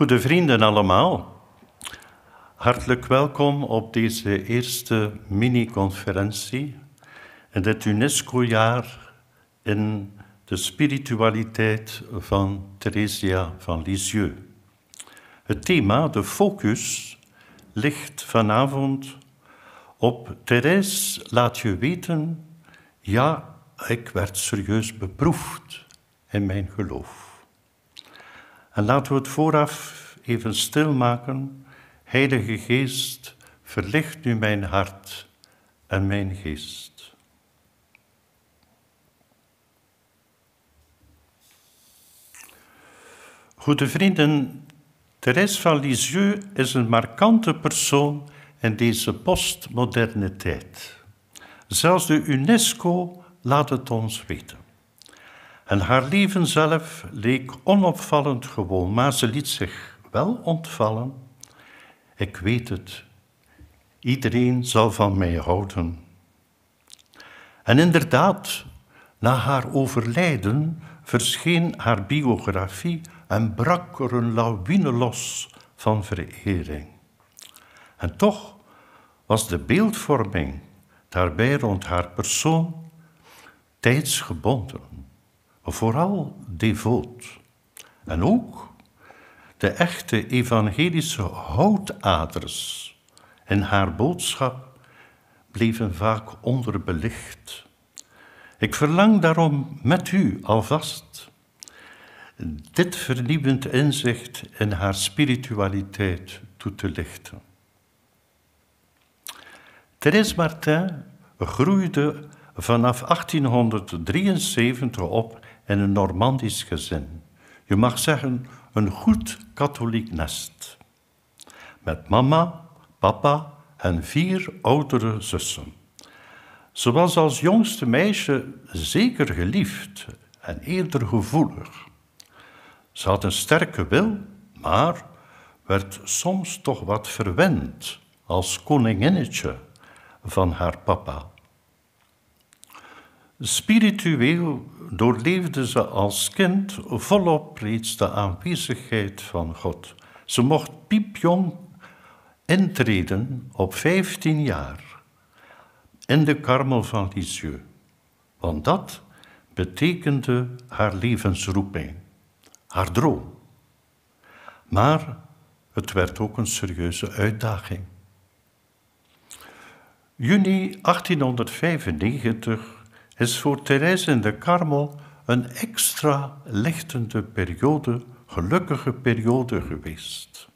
Goede vrienden allemaal, hartelijk welkom op deze eerste mini-conferentie in het UNESCO-jaar in de spiritualiteit van Theresia van Lisieux. Het thema, de focus, ligt vanavond op Therese laat je weten, ja, ik werd serieus beproefd in mijn geloof. En laten we het vooraf even stilmaken. Heilige Geest, verlicht nu mijn hart en mijn geest. Goede vrienden, Thérèse van Lisieux is een markante persoon in deze postmoderne tijd. Zelfs de UNESCO laat het ons weten. En haar leven zelf leek onopvallend gewoon, maar ze liet zich wel ontvallen. Ik weet het, iedereen zal van mij houden. En inderdaad, na haar overlijden verscheen haar biografie en brak er een lawine los van verering. En toch was de beeldvorming daarbij rond haar persoon tijdsgebonden vooral devoot. En ook de echte evangelische houtaders en haar boodschap bleven vaak onderbelicht. Ik verlang daarom met u alvast dit vernieuwend inzicht in haar spiritualiteit toe te lichten. Thérèse Martin groeide vanaf 1873 op in een Normandisch gezin. Je mag zeggen een goed katholiek nest. Met mama, papa en vier oudere zussen. Ze was als jongste meisje zeker geliefd en eerder gevoelig. Ze had een sterke wil, maar werd soms toch wat verwend als koninginnetje van haar papa. Spiritueel doorleefde ze als kind volop reeds de aanwezigheid van God. Ze mocht piepjong intreden op 15 jaar in de karmel van Lisieux, want dat betekende haar levensroeping, haar droom. Maar het werd ook een serieuze uitdaging. Juni 1895 is voor Therese in de Karmel een extra lichtende periode, gelukkige periode geweest.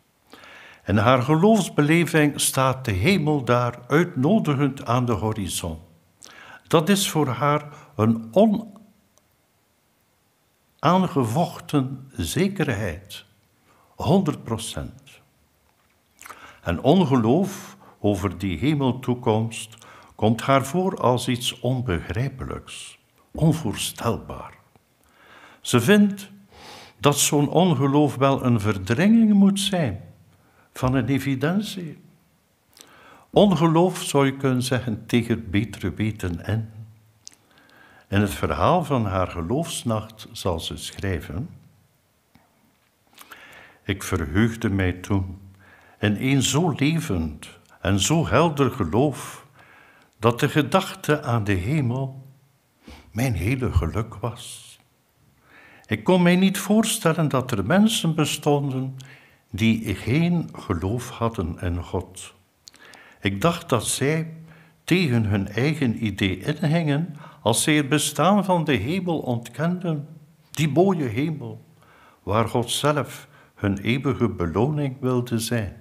En haar geloofsbeleving staat de hemel daar uitnodigend aan de horizon. Dat is voor haar een onaangevochten zekerheid, 100 procent. En ongeloof over die hemeltoekomst komt haar voor als iets onbegrijpelijks, onvoorstelbaar. Ze vindt dat zo'n ongeloof wel een verdringing moet zijn van een evidentie. Ongeloof zou je kunnen zeggen tegen betere weten in. In het verhaal van haar geloofsnacht zal ze schrijven: Ik verheugde mij toen in een zo levend en zo helder geloof dat de gedachte aan de hemel mijn hele geluk was. Ik kon mij niet voorstellen dat er mensen bestonden die geen geloof hadden in God. Ik dacht dat zij tegen hun eigen idee inhingen als zij het bestaan van de hemel ontkenden, die mooie hemel, waar God zelf hun eeuwige beloning wilde zijn.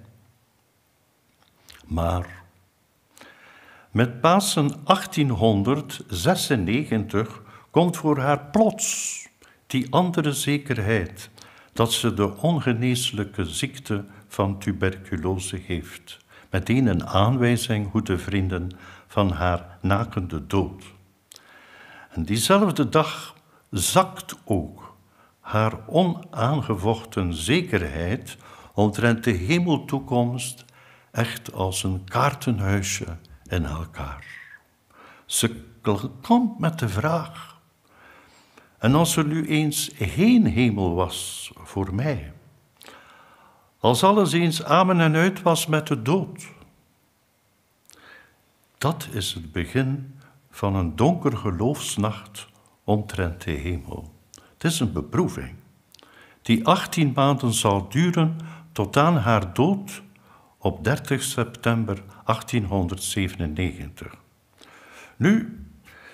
Maar met Pasen 1896 komt voor haar plots die andere zekerheid dat ze de ongeneeslijke ziekte van tuberculose heeft. Meteen een aanwijzing, goede vrienden, van haar nakende dood. En diezelfde dag zakt ook haar onaangevochten zekerheid omtrent de hemeltoekomst echt als een kaartenhuisje in elkaar. Ze komt met de vraag: En als er nu eens geen hemel was voor mij, als alles eens amen en uit was met de dood. Dat is het begin van een donker geloofsnacht omtrent de hemel. Het is een beproeving die 18 maanden zal duren tot aan haar dood op 30 september 1897. Nu,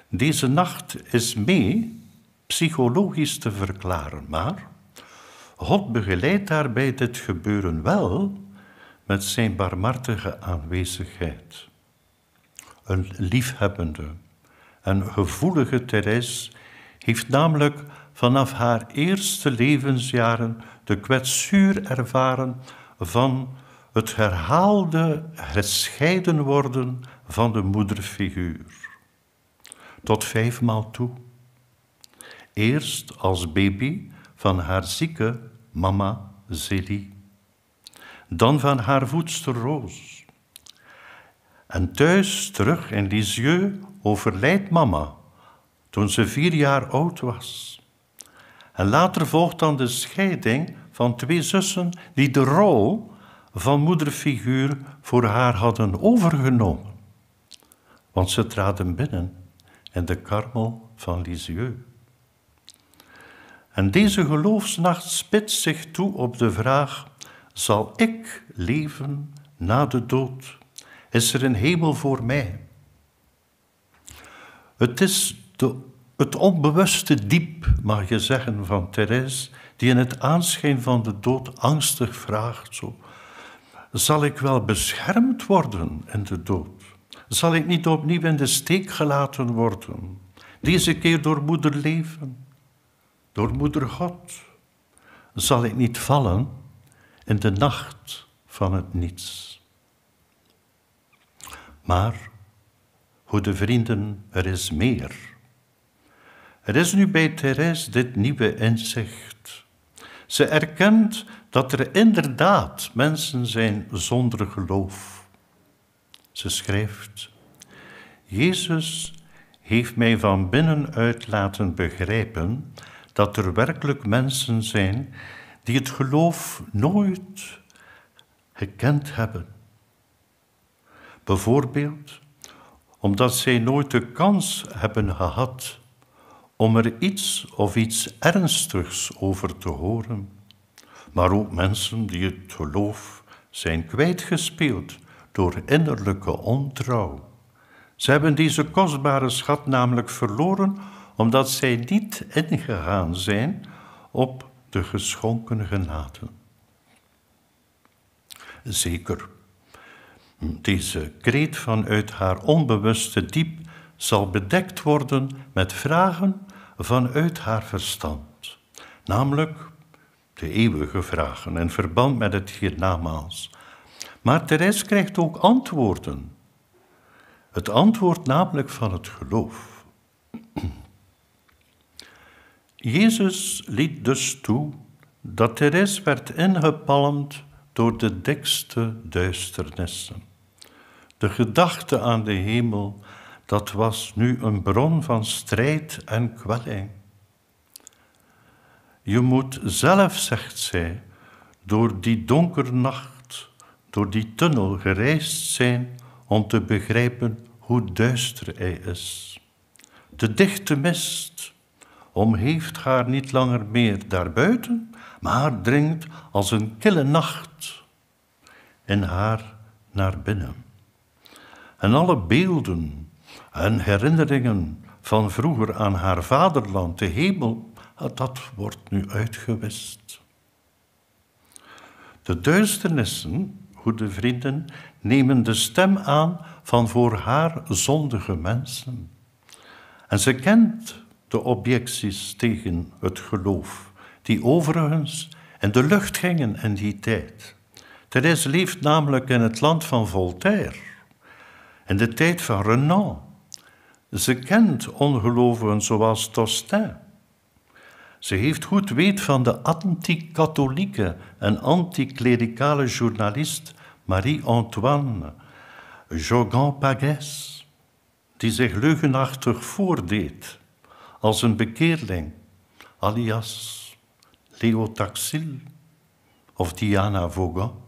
deze nacht is mee psychologisch te verklaren, maar God begeleidt daarbij dit gebeuren wel met zijn barmhartige aanwezigheid. Een liefhebbende en gevoelige Therese heeft namelijk vanaf haar eerste levensjaren de kwetsuur ervaren van het herhaalde gescheiden worden van de moederfiguur. Tot vijfmaal toe. Eerst als baby van haar zieke mama Zélie, dan van haar voedster Roos. En thuis terug in Lisieux overlijdt mama toen ze vier jaar oud was. En later volgt dan de scheiding van twee zussen die de rol van moederfiguur voor haar hadden overgenomen. Want ze traden binnen in de karmel van Lisieux. En deze geloofsnacht spitst zich toe op de vraag: zal ik leven na de dood? Is er een hemel voor mij? Het is de, het onbewuste diep, mag je zeggen, van Therese, die in het aanschijn van de dood angstig vraagt: zo, zal ik wel beschermd worden in de dood? Zal ik niet opnieuw in de steek gelaten worden? Deze keer door moeder leven, door moeder God. Zal ik niet vallen in de nacht van het niets? Maar, goede vrienden, er is meer. Er is nu bij Therese dit nieuwe inzicht. Ze erkent dat er inderdaad mensen zijn zonder geloof. Ze schrijft: Jezus heeft mij van binnenuit laten begrijpen dat er werkelijk mensen zijn die het geloof nooit gekend hebben. Bijvoorbeeld omdat zij nooit de kans hebben gehad om er iets of iets ernstigs over te horen maar ook mensen die het geloof zijn kwijtgespeeld door innerlijke ontrouw. Ze hebben deze kostbare schat namelijk verloren omdat zij niet ingegaan zijn op de geschonken genaten. Zeker, deze kreet vanuit haar onbewuste diep zal bedekt worden met vragen vanuit haar verstand, namelijk de eeuwige vragen in verband met het hiernamaals. Maar Therese krijgt ook antwoorden. Het antwoord namelijk van het geloof. Jezus liet dus toe dat Therese werd ingepalmd door de dikste duisternissen. De gedachte aan de hemel, dat was nu een bron van strijd en kwelling. Je moet zelf, zegt zij, door die donkere nacht, door die tunnel gereisd zijn om te begrijpen hoe duister hij is. De dichte mist omheeft haar niet langer meer daarbuiten, maar dringt als een kille nacht in haar naar binnen. En alle beelden en herinneringen van vroeger aan haar vaderland, de hemel, dat wordt nu uitgewist. De duisternissen, goede vrienden, nemen de stem aan van voor haar zondige mensen. En ze kent de objecties tegen het geloof, die overigens in de lucht gingen in die tijd. Therese leeft namelijk in het land van Voltaire, in de tijd van Renan. Ze kent ongelovigen zoals Tostin, ze heeft goed weet van de anti-katholieke en anticlericale journalist Marie-Antoine Jogan Pagès, die zich leugenachtig voordeed als een bekeerling, alias Leo Taxil of Diana Vaughan.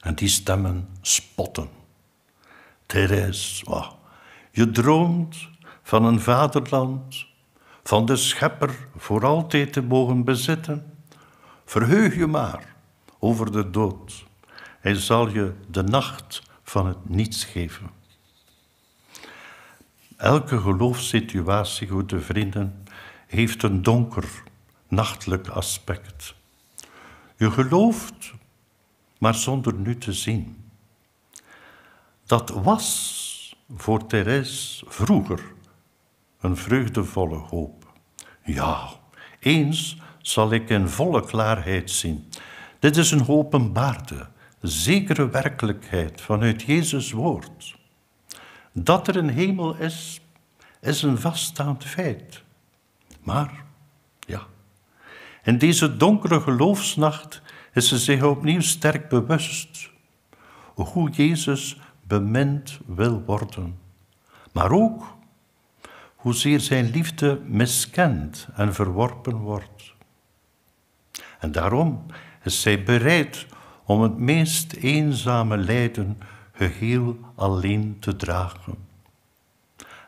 En die stemmen spotten. Thérèse, oh, je droomt van een vaderland van de Schepper voor altijd te mogen bezitten. Verheug je maar over de dood. Hij zal je de nacht van het niets geven. Elke geloofssituatie, goede vrienden, heeft een donker, nachtelijk aspect. Je gelooft, maar zonder nu te zien. Dat was voor Therese vroeger een vreugdevolle hoop. Ja, eens zal ik in volle klaarheid zien. Dit is een openbaarde, zekere werkelijkheid vanuit Jezus' woord. Dat er een hemel is, is een vaststaand feit. Maar, ja, in deze donkere geloofsnacht is ze zich opnieuw sterk bewust hoe Jezus bemind wil worden, maar ook hoezeer zijn liefde miskend en verworpen wordt. En daarom is zij bereid om het meest eenzame lijden geheel alleen te dragen.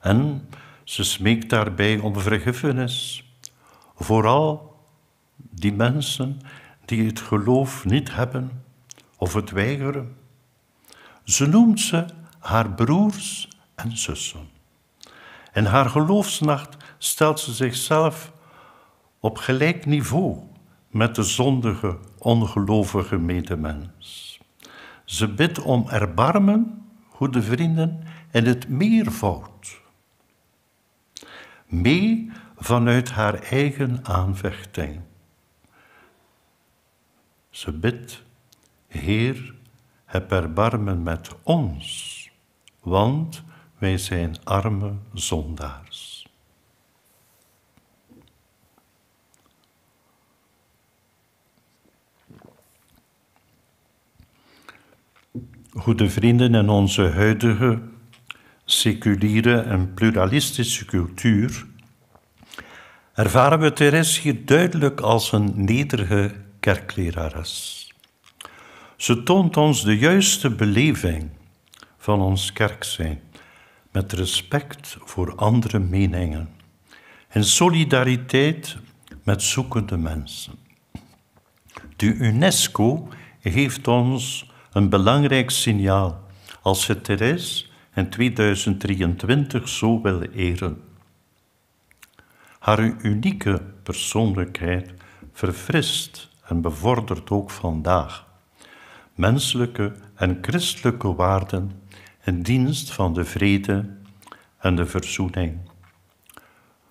En ze smeekt daarbij om vergiffenis, vooral die mensen die het geloof niet hebben of het weigeren. Ze noemt ze haar broers en zussen. In haar geloofsnacht stelt ze zichzelf op gelijk niveau met de zondige, ongelovige medemens. Ze bidt om erbarmen, goede vrienden, in het meervoud. Mee vanuit haar eigen aanvechting. Ze bidt, Heer, heb erbarmen met ons, want wij zijn arme zondaars. Goede vrienden, in onze huidige seculiere en pluralistische cultuur ervaren we Therese hier duidelijk als een nederige kerklerares. Ze toont ons de juiste beleving van ons kerkzijn met respect voor andere meningen, in solidariteit met zoekende mensen. De UNESCO geeft ons een belangrijk signaal als ze er in 2023 zo wil eren. Haar unieke persoonlijkheid verfrist en bevordert ook vandaag menselijke en christelijke waarden in dienst van de vrede en de verzoening,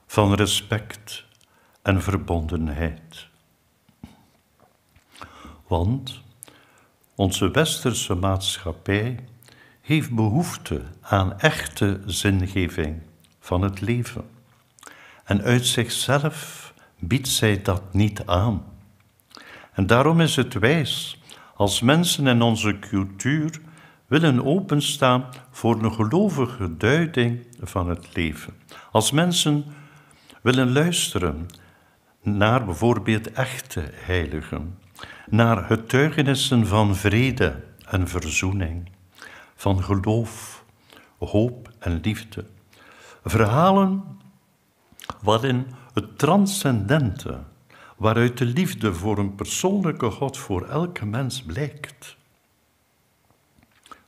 van respect en verbondenheid. Want onze westerse maatschappij heeft behoefte aan echte zingeving van het leven. En uit zichzelf biedt zij dat niet aan. En daarom is het wijs als mensen in onze cultuur willen openstaan voor een gelovige duiding van het leven. Als mensen willen luisteren naar bijvoorbeeld echte heiligen, naar getuigenissen van vrede en verzoening, van geloof, hoop en liefde. Verhalen waarin het transcendente, waaruit de liefde voor een persoonlijke God voor elke mens blijkt.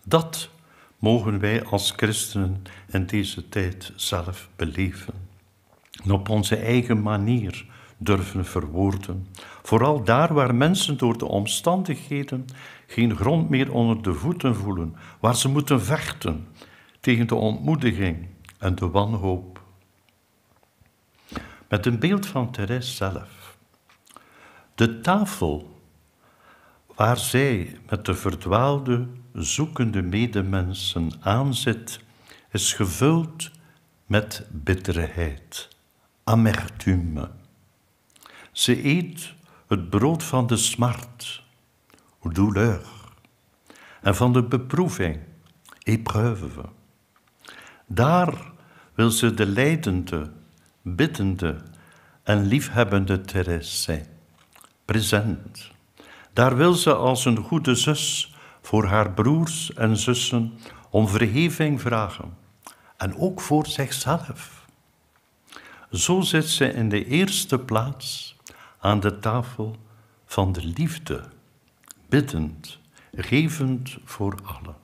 Dat mogen wij als christenen in deze tijd zelf beleven. En op onze eigen manier durven verwoorden. Vooral daar waar mensen door de omstandigheden geen grond meer onder de voeten voelen, waar ze moeten vechten tegen de ontmoediging en de wanhoop. Met een beeld van Therese zelf. De tafel waar zij met de verdwaalde, zoekende medemensen aanzit, is gevuld met bitterheid, amertume. Ze eet het brood van de smart, douleur, en van de beproeving, épreuve. Daar wil ze de lijdende, biddende en liefhebbende Therese zijn, present daar wil ze als een goede zus voor haar broers en zussen om verheving vragen en ook voor zichzelf. Zo zit ze in de eerste plaats aan de tafel van de liefde, biddend, gevend voor allen.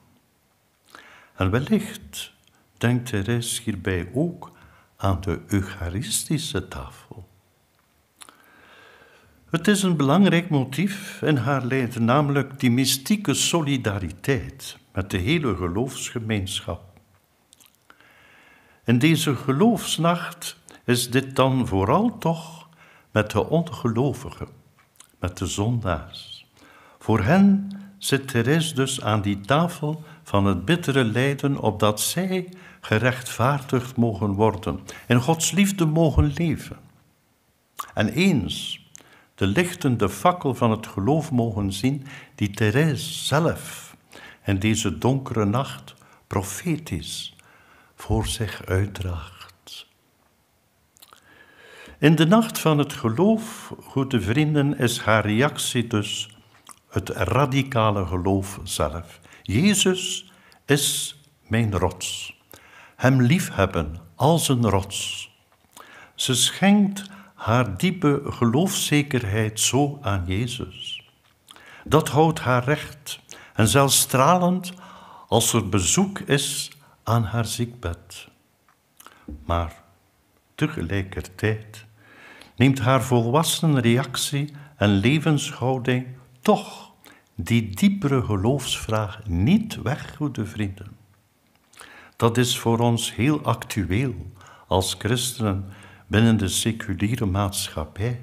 En wellicht denkt Therese hierbij ook aan de Eucharistische tafel het is een belangrijk motief in haar leven, namelijk die mystieke solidariteit met de hele geloofsgemeenschap. In deze geloofsnacht is dit dan vooral toch met de ongelovigen, met de zondaars. Voor hen zit Therese dus aan die tafel van het bittere lijden, opdat zij gerechtvaardigd mogen worden, in Gods liefde mogen leven. En eens de lichtende fakkel van het geloof mogen zien die Therese zelf in deze donkere nacht profetisch voor zich uitdraagt. In de nacht van het geloof, goede vrienden, is haar reactie dus het radicale geloof zelf. Jezus is mijn rots. Hem liefhebben als een rots. Ze schenkt haar diepe geloofszekerheid zo aan Jezus. Dat houdt haar recht en zelfs stralend als er bezoek is aan haar ziekbed. Maar tegelijkertijd neemt haar volwassen reactie en levenshouding toch die diepere geloofsvraag niet weg, goede vrienden. Dat is voor ons heel actueel als christenen binnen de seculiere maatschappij.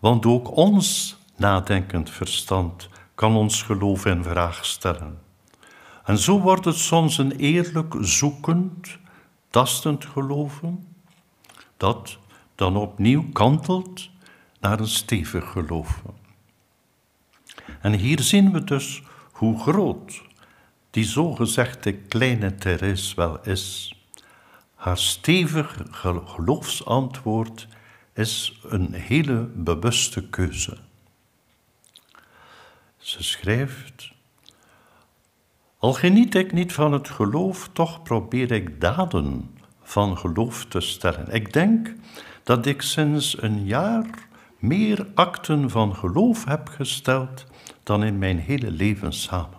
Want ook ons nadenkend verstand kan ons geloof in vraag stellen. En zo wordt het soms een eerlijk zoekend, tastend geloven, dat dan opnieuw kantelt naar een stevig geloven. En hier zien we dus hoe groot die zogezegde kleine Therese wel is. Haar stevig geloofsantwoord is een hele bewuste keuze. Ze schrijft: Al geniet ik niet van het geloof, toch probeer ik daden van geloof te stellen. Ik denk dat ik sinds een jaar meer akten van geloof heb gesteld dan in mijn hele leven samen.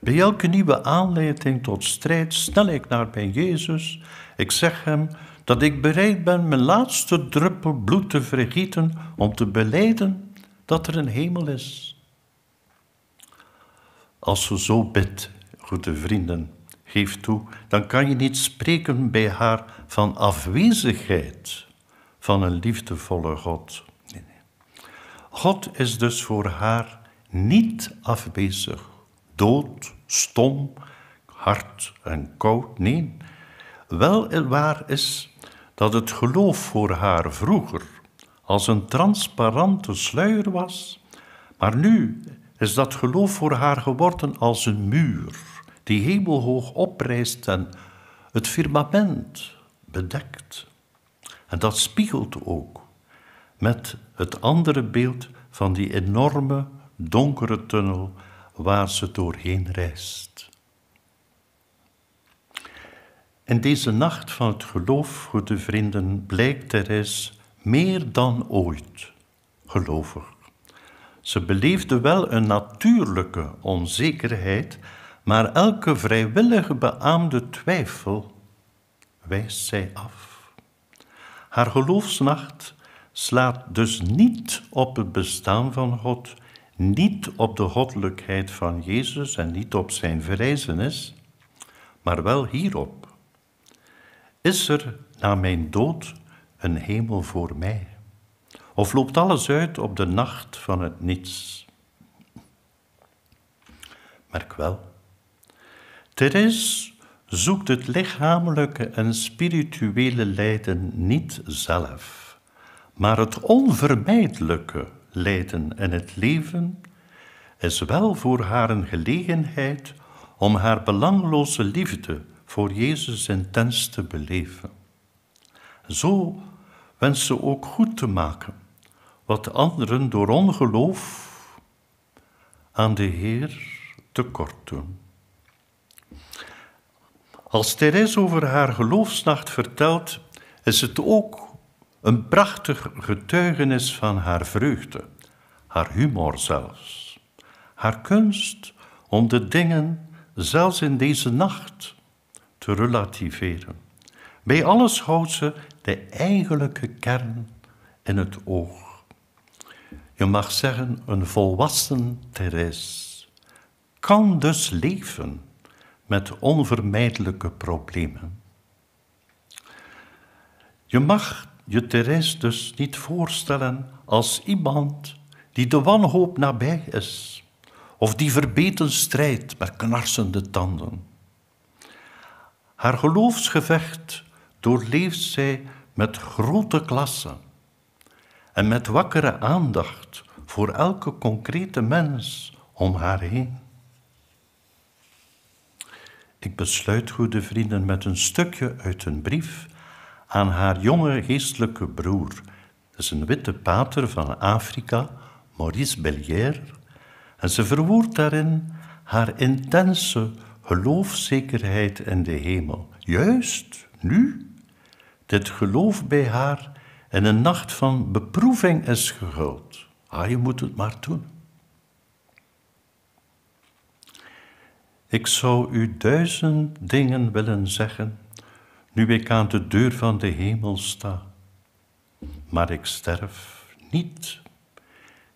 Bij elke nieuwe aanleiding tot strijd snel ik naar mijn Jezus. Ik zeg hem dat ik bereid ben mijn laatste druppel bloed te vergieten om te beleiden dat er een hemel is. Als ze zo bidt, goede vrienden, geef toe, dan kan je niet spreken bij haar van afwezigheid van een liefdevolle God. God is dus voor haar niet afwezig dood, stom, hard en koud. Nee, wel waar is dat het geloof voor haar vroeger als een transparante sluier was, maar nu is dat geloof voor haar geworden als een muur die hemelhoog oprijst en het firmament bedekt. En dat spiegelt ook met het andere beeld van die enorme donkere tunnel waar ze doorheen reist. En deze nacht van het geloof, goede vrienden, blijkt Therese meer dan ooit gelovig. Ze beleefde wel een natuurlijke onzekerheid, maar elke vrijwillige beaamde twijfel wijst zij af. Haar geloofsnacht slaat dus niet op het bestaan van God niet op de goddelijkheid van Jezus en niet op zijn verrijzenis, maar wel hierop. Is er na mijn dood een hemel voor mij? Of loopt alles uit op de nacht van het niets? Merk wel, Therese zoekt het lichamelijke en spirituele lijden niet zelf, maar het onvermijdelijke lijden en het leven is wel voor haar een gelegenheid om haar belangloze liefde voor Jezus intens te beleven. Zo wenst ze ook goed te maken wat anderen door ongeloof aan de Heer tekort doen. Als Therese over haar geloofsnacht vertelt, is het ook een prachtig getuigenis van haar vreugde, haar humor zelfs, haar kunst om de dingen, zelfs in deze nacht, te relativeren. Bij alles houdt ze de eigenlijke kern in het oog. Je mag zeggen, een volwassen Teres kan dus leven met onvermijdelijke problemen. Je mag je Therese dus niet voorstellen als iemand die de wanhoop nabij is of die verbeten strijdt met knarsende tanden. Haar geloofsgevecht doorleeft zij met grote klasse en met wakkere aandacht voor elke concrete mens om haar heen. Ik besluit, goede vrienden, met een stukje uit een brief aan haar jonge geestelijke broer. Dat is een witte pater van Afrika, Maurice Bellière. En ze verwoordt daarin haar intense geloofzekerheid in de hemel. Juist nu dit geloof bij haar in een nacht van beproeving is gehuld. Ah, je moet het maar doen. Ik zou u duizend dingen willen zeggen nu ik aan de deur van de hemel sta. Maar ik sterf niet,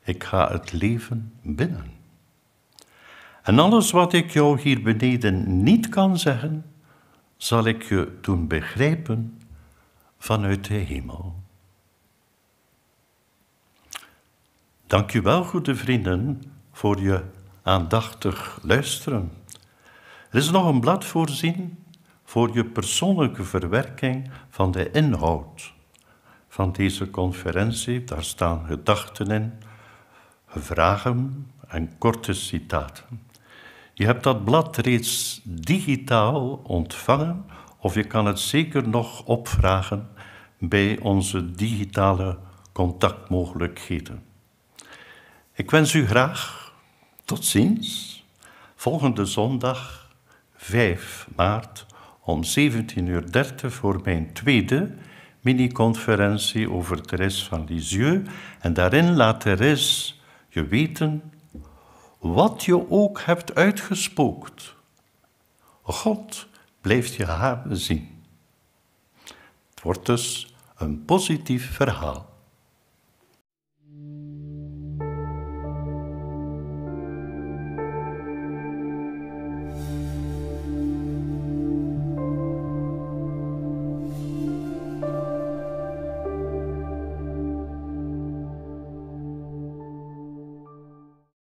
ik ga het leven binnen. En alles wat ik jou hier beneden niet kan zeggen, zal ik je doen begrijpen vanuit de hemel. Dank je wel, goede vrienden, voor je aandachtig luisteren. Er is nog een blad voorzien voor je persoonlijke verwerking van de inhoud van deze conferentie. Daar staan gedachten in, vragen en korte citaten. Je hebt dat blad reeds digitaal ontvangen of je kan het zeker nog opvragen bij onze digitale contactmogelijkheden. Ik wens u graag tot ziens volgende zondag 5 maart om 17.30 uur voor mijn tweede mini-conferentie over Therese van Lisieux. En daarin laat Therese je weten wat je ook hebt uitgespookt. God blijft je haar zien. Het wordt dus een positief verhaal.